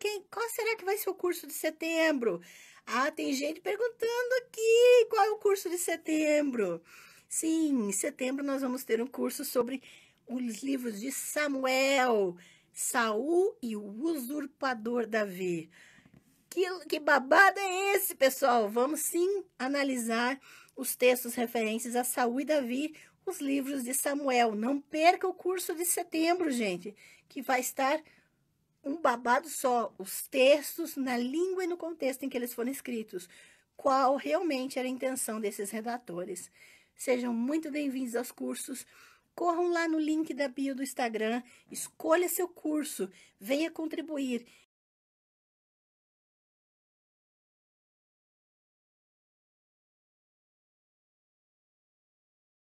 quem, qual será que vai ser o curso de setembro? Ah, tem gente perguntando aqui qual é o curso de setembro. Sim, em setembro nós vamos ter um curso sobre os livros de Samuel, Saul e o usurpador Davi. Que, que babado é esse, pessoal? Vamos sim analisar os textos referentes a Saul e Davi, os livros de Samuel. Não perca o curso de setembro, gente, que vai estar um babado só, os textos na língua e no contexto em que eles foram escritos, qual realmente era a intenção desses redatores. Sejam muito bem-vindos aos cursos. Corram lá no link da bio do Instagram, escolha seu curso, venha contribuir.